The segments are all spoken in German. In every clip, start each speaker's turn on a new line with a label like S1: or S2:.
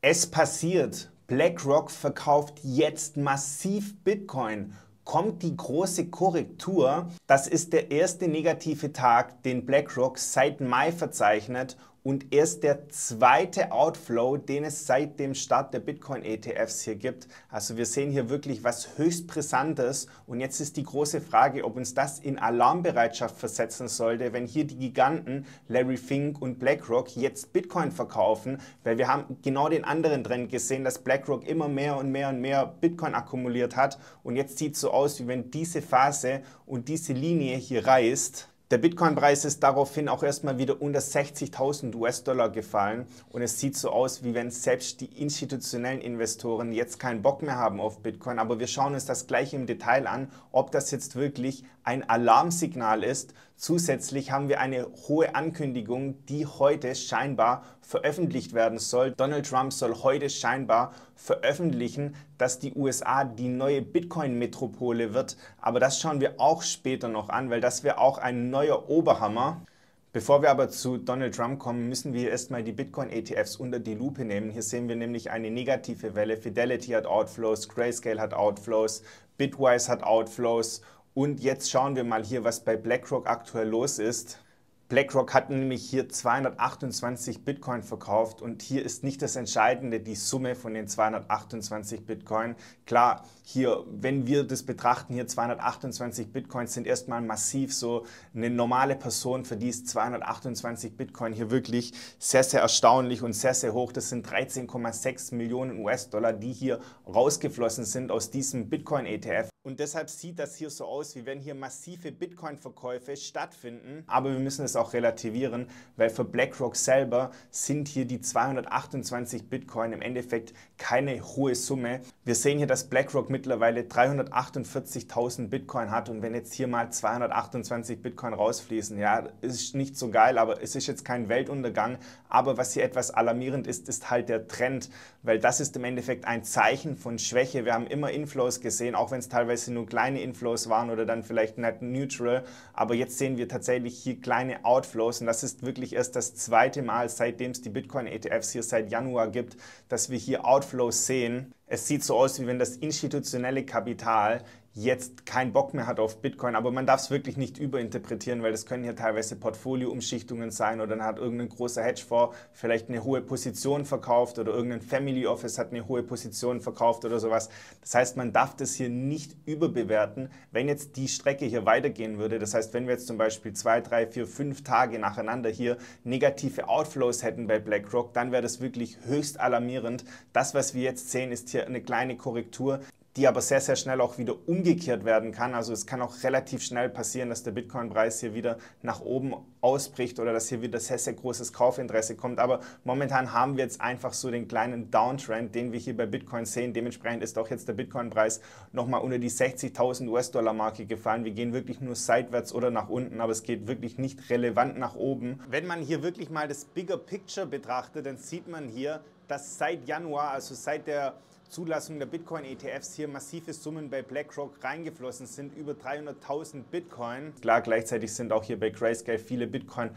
S1: Es passiert. BlackRock verkauft jetzt massiv Bitcoin. Kommt die große Korrektur? Das ist der erste negative Tag, den BlackRock seit Mai verzeichnet und erst der zweite Outflow, den es seit dem Start der Bitcoin-ETFs hier gibt. Also wir sehen hier wirklich was höchst Brisantes und jetzt ist die große Frage, ob uns das in Alarmbereitschaft versetzen sollte, wenn hier die Giganten Larry Fink und BlackRock jetzt Bitcoin verkaufen, weil wir haben genau den anderen Trend gesehen, dass BlackRock immer mehr und mehr und mehr Bitcoin akkumuliert hat und jetzt sieht es so aus, wie wenn diese Phase und diese Linie hier reißt der Bitcoin-Preis ist daraufhin auch erstmal wieder unter 60.000 US-Dollar gefallen und es sieht so aus, wie wenn selbst die institutionellen Investoren jetzt keinen Bock mehr haben auf Bitcoin. Aber wir schauen uns das gleich im Detail an, ob das jetzt wirklich ein Alarmsignal ist. Zusätzlich haben wir eine hohe Ankündigung, die heute scheinbar veröffentlicht werden soll. Donald Trump soll heute scheinbar veröffentlichen, dass die USA die neue Bitcoin-Metropole wird. Aber das schauen wir auch später noch an, weil das wäre auch ein neuer Oberhammer. Bevor wir aber zu Donald Trump kommen, müssen wir erstmal die Bitcoin-ETFs unter die Lupe nehmen. Hier sehen wir nämlich eine negative Welle. Fidelity hat Outflows, Grayscale hat Outflows, Bitwise hat Outflows und jetzt schauen wir mal hier, was bei BlackRock aktuell los ist. BlackRock hat nämlich hier 228 Bitcoin verkauft und hier ist nicht das Entscheidende die Summe von den 228 Bitcoin. Klar, hier, wenn wir das betrachten, hier 228 Bitcoin sind erstmal massiv so eine normale Person verdient 228 Bitcoin hier wirklich sehr, sehr erstaunlich und sehr, sehr hoch. Das sind 13,6 Millionen US-Dollar, die hier rausgeflossen sind aus diesem Bitcoin-ETF. Und deshalb sieht das hier so aus, wie wenn hier massive Bitcoin-Verkäufe stattfinden. Aber wir müssen es auch relativieren, weil für BlackRock selber sind hier die 228 Bitcoin im Endeffekt keine hohe Summe. Wir sehen hier, dass BlackRock mittlerweile 348.000 Bitcoin hat. Und wenn jetzt hier mal 228 Bitcoin rausfließen, ja, ist nicht so geil, aber es ist jetzt kein Weltuntergang. Aber was hier etwas alarmierend ist, ist halt der Trend, weil das ist im Endeffekt ein Zeichen von Schwäche. Wir haben immer Inflows gesehen, auch wenn es teilweise teilweise nur kleine Inflows waren oder dann vielleicht net neutral. Aber jetzt sehen wir tatsächlich hier kleine Outflows und das ist wirklich erst das zweite Mal, seitdem es die Bitcoin-ETFs hier seit Januar gibt, dass wir hier Outflows sehen. Es sieht so aus, wie wenn das institutionelle Kapital jetzt keinen Bock mehr hat auf Bitcoin. Aber man darf es wirklich nicht überinterpretieren, weil das können ja teilweise Portfolio-Umschichtungen sein oder dann hat irgendein großer Hedgefonds vielleicht eine hohe Position verkauft oder irgendein Family Office hat eine hohe Position verkauft oder sowas. Das heißt, man darf das hier nicht überbewerten, wenn jetzt die Strecke hier weitergehen würde. Das heißt, wenn wir jetzt zum Beispiel zwei, drei, vier, fünf Tage nacheinander hier negative Outflows hätten bei BlackRock, dann wäre das wirklich höchst alarmierend. Das, was wir jetzt sehen, ist hier eine kleine Korrektur die aber sehr, sehr schnell auch wieder umgekehrt werden kann. Also es kann auch relativ schnell passieren, dass der Bitcoin-Preis hier wieder nach oben ausbricht oder dass hier wieder sehr, sehr großes Kaufinteresse kommt. Aber momentan haben wir jetzt einfach so den kleinen Downtrend, den wir hier bei Bitcoin sehen. Dementsprechend ist auch jetzt der Bitcoin-Preis nochmal unter die 60.000 US-Dollar-Marke gefallen. Wir gehen wirklich nur seitwärts oder nach unten, aber es geht wirklich nicht relevant nach oben. Wenn man hier wirklich mal das Bigger Picture betrachtet, dann sieht man hier, dass seit Januar, also seit der Zulassung der Bitcoin-ETFs hier massive Summen bei BlackRock reingeflossen sind, über 300.000 Bitcoin. Klar, gleichzeitig sind auch hier bei Grayscale viele Bitcoin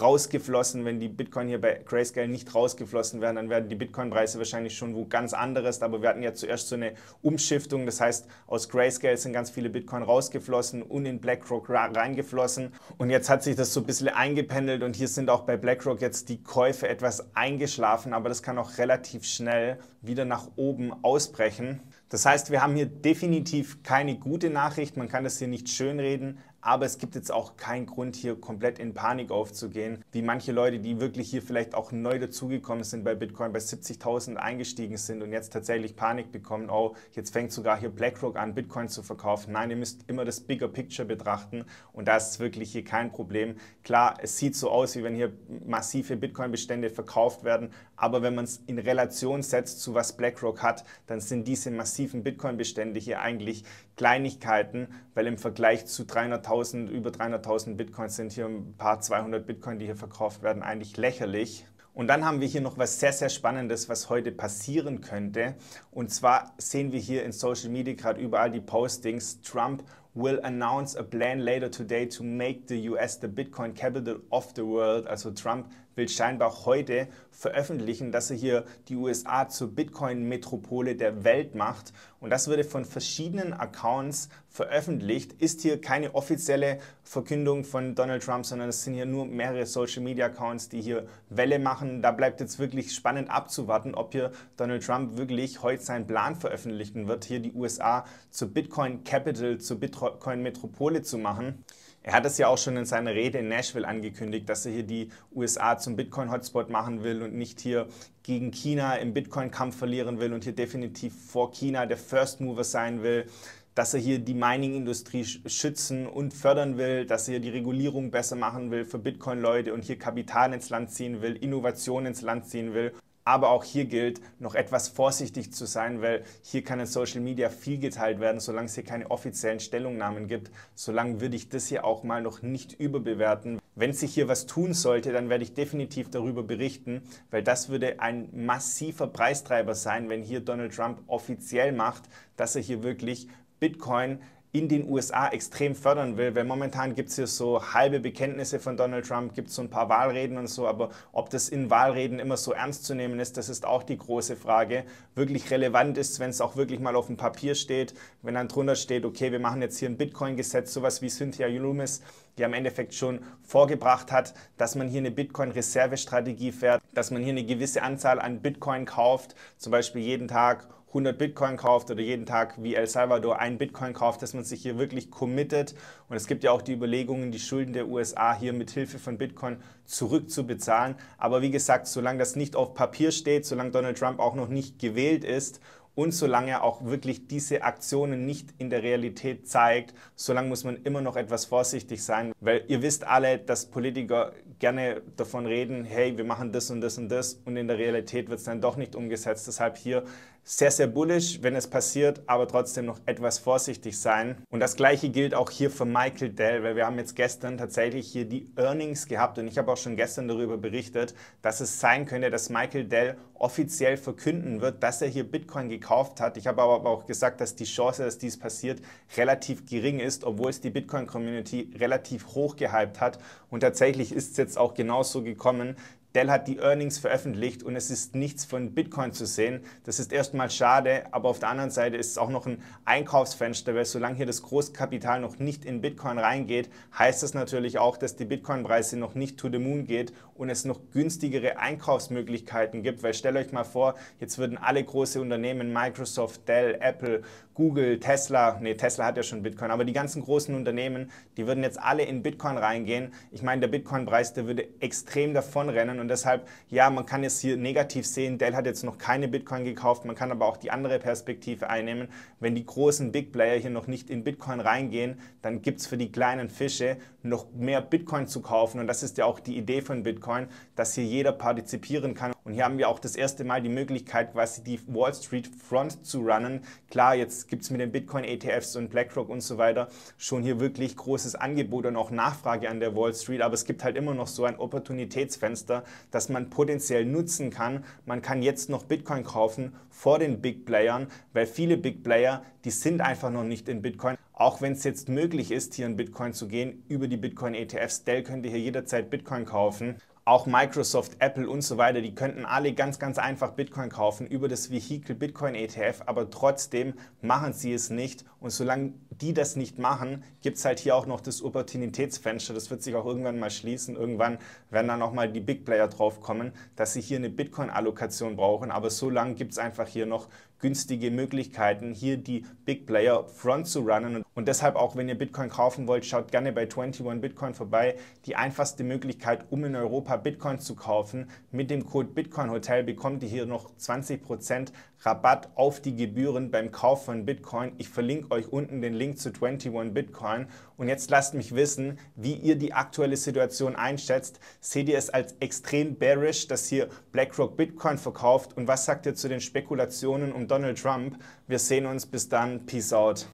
S1: rausgeflossen. Wenn die Bitcoin hier bei Grayscale nicht rausgeflossen wären, dann wären die Bitcoin-Preise wahrscheinlich schon wo ganz anderes. Aber wir hatten ja zuerst so eine Umschiftung. Das heißt, aus Grayscale sind ganz viele Bitcoin rausgeflossen und in BlackRock reingeflossen. Und jetzt hat sich das so ein bisschen eingependelt und hier sind auch bei BlackRock jetzt die Käufe etwas eingeschlafen. Aber das kann auch relativ schnell wieder nach oben Ausbrechen. Das heißt, wir haben hier definitiv keine gute Nachricht, man kann das hier nicht schönreden, aber es gibt jetzt auch keinen Grund, hier komplett in Panik aufzugehen, wie manche Leute, die wirklich hier vielleicht auch neu dazugekommen sind bei Bitcoin, bei 70.000 eingestiegen sind und jetzt tatsächlich Panik bekommen, oh, jetzt fängt sogar hier BlackRock an, Bitcoin zu verkaufen. Nein, ihr müsst immer das Bigger Picture betrachten und da ist wirklich hier kein Problem. Klar, es sieht so aus, wie wenn hier massive Bitcoin-Bestände verkauft werden, aber wenn man es in Relation setzt zu was BlackRock hat, dann sind diese massiven Bitcoin-Bestände hier eigentlich Kleinigkeiten, weil im Vergleich zu 300.000 300.000, über 300.000 Bitcoins sind hier ein paar 200 Bitcoin, die hier verkauft werden, eigentlich lächerlich. Und dann haben wir hier noch was sehr, sehr Spannendes, was heute passieren könnte. Und zwar sehen wir hier in Social Media gerade überall die Postings, Trump will announce a plan later today to make the US the Bitcoin capital of the world. Also Trump will scheinbar heute veröffentlichen, dass er hier die USA zur Bitcoin-Metropole der Welt macht. Und das würde von verschiedenen Accounts veröffentlicht. Ist hier keine offizielle Verkündung von Donald Trump, sondern es sind hier nur mehrere Social-Media-Accounts, die hier Welle machen. Da bleibt jetzt wirklich spannend abzuwarten, ob hier Donald Trump wirklich heute seinen Plan veröffentlichen wird, hier die USA zur Bitcoin-Capital, zur Bitcoin Bitcoin-Metropole zu machen. Er hat es ja auch schon in seiner Rede in Nashville angekündigt, dass er hier die USA zum Bitcoin-Hotspot machen will und nicht hier gegen China im Bitcoin-Kampf verlieren will und hier definitiv vor China der First Mover sein will, dass er hier die Mining-Industrie schützen und fördern will, dass er hier die Regulierung besser machen will für Bitcoin-Leute und hier Kapital ins Land ziehen will, Innovation ins Land ziehen will. Aber auch hier gilt, noch etwas vorsichtig zu sein, weil hier kann in Social Media viel geteilt werden, solange es hier keine offiziellen Stellungnahmen gibt. Solange würde ich das hier auch mal noch nicht überbewerten. Wenn sich hier was tun sollte, dann werde ich definitiv darüber berichten, weil das würde ein massiver Preistreiber sein, wenn hier Donald Trump offiziell macht, dass er hier wirklich Bitcoin in den USA extrem fördern will, weil momentan gibt es hier so halbe Bekenntnisse von Donald Trump, gibt es so ein paar Wahlreden und so, aber ob das in Wahlreden immer so ernst zu nehmen ist, das ist auch die große Frage. Wirklich relevant ist, wenn es auch wirklich mal auf dem Papier steht, wenn dann drunter steht, okay, wir machen jetzt hier ein Bitcoin-Gesetz, sowas wie Cynthia Loomis, die am Endeffekt schon vorgebracht hat, dass man hier eine Bitcoin-Reservestrategie fährt, dass man hier eine gewisse Anzahl an Bitcoin kauft, zum Beispiel jeden Tag 100 Bitcoin kauft oder jeden Tag wie El Salvador ein Bitcoin kauft, dass man sich hier wirklich committet. Und es gibt ja auch die Überlegungen, die Schulden der USA hier mit Hilfe von Bitcoin zurückzubezahlen. Aber wie gesagt, solange das nicht auf Papier steht, solange Donald Trump auch noch nicht gewählt ist und solange er auch wirklich diese Aktionen nicht in der Realität zeigt, solange muss man immer noch etwas vorsichtig sein, weil ihr wisst alle, dass Politiker gerne davon reden, hey, wir machen das und das und das und in der Realität wird es dann doch nicht umgesetzt. Deshalb hier sehr, sehr bullisch, wenn es passiert, aber trotzdem noch etwas vorsichtig sein. Und das gleiche gilt auch hier für Michael Dell, weil wir haben jetzt gestern tatsächlich hier die Earnings gehabt und ich habe auch schon gestern darüber berichtet, dass es sein könnte, dass Michael Dell offiziell verkünden wird, dass er hier Bitcoin gekauft hat. Ich habe aber auch gesagt, dass die Chance, dass dies passiert, relativ gering ist, obwohl es die Bitcoin-Community relativ hoch gehypt hat. Und tatsächlich ist es jetzt auch genauso gekommen. Dell hat die Earnings veröffentlicht und es ist nichts von Bitcoin zu sehen. Das ist erstmal schade, aber auf der anderen Seite ist es auch noch ein Einkaufsfenster, weil solange hier das Großkapital noch nicht in Bitcoin reingeht, heißt das natürlich auch, dass die Bitcoin-Preise noch nicht to the moon geht und es noch günstigere Einkaufsmöglichkeiten gibt, weil stellt euch mal vor, jetzt würden alle große Unternehmen, Microsoft, Dell, Apple, Google, Tesla, nee, Tesla hat ja schon Bitcoin, aber die ganzen großen Unternehmen, die würden jetzt alle in Bitcoin reingehen. Ich meine, der Bitcoin-Preis, der würde extrem davonrennen und und deshalb, ja, man kann es hier negativ sehen. Dell hat jetzt noch keine Bitcoin gekauft. Man kann aber auch die andere Perspektive einnehmen. Wenn die großen Big Player hier noch nicht in Bitcoin reingehen, dann gibt es für die kleinen Fische noch mehr Bitcoin zu kaufen. Und das ist ja auch die Idee von Bitcoin, dass hier jeder partizipieren kann. Und hier haben wir auch das erste Mal die Möglichkeit, quasi die Wall Street Front zu runnen. Klar, jetzt gibt es mit den Bitcoin-ETFs und BlackRock und so weiter schon hier wirklich großes Angebot und auch Nachfrage an der Wall Street, aber es gibt halt immer noch so ein Opportunitätsfenster, das man potenziell nutzen kann. Man kann jetzt noch Bitcoin kaufen vor den Big Playern, weil viele Big Player, die sind einfach noch nicht in Bitcoin. Auch wenn es jetzt möglich ist, hier in Bitcoin zu gehen, über die Bitcoin-ETFs, Dell könnte hier jederzeit Bitcoin kaufen auch Microsoft, Apple und so weiter, die könnten alle ganz, ganz einfach Bitcoin kaufen über das Vehikel Bitcoin ETF, aber trotzdem machen sie es nicht. Und solange die das nicht machen, gibt es halt hier auch noch das Opportunitätsfenster. Das wird sich auch irgendwann mal schließen. Irgendwann werden dann nochmal die Big Player draufkommen, dass sie hier eine Bitcoin-Allokation brauchen. Aber so lange gibt es einfach hier noch günstige Möglichkeiten, hier die Big Player front zu runnen. Und deshalb auch, wenn ihr Bitcoin kaufen wollt, schaut gerne bei 21 Bitcoin vorbei. Die einfachste Möglichkeit, um in Europa Bitcoin zu kaufen, mit dem Code Bitcoin Hotel bekommt ihr hier noch 20% Rabatt auf die Gebühren beim Kauf von Bitcoin. Ich verlinke euch unten den Link Link zu 21 Bitcoin. Und jetzt lasst mich wissen, wie ihr die aktuelle Situation einschätzt. Seht ihr es als extrem bearish, dass hier BlackRock Bitcoin verkauft? Und was sagt ihr zu den Spekulationen um Donald Trump? Wir sehen uns. Bis dann. Peace out.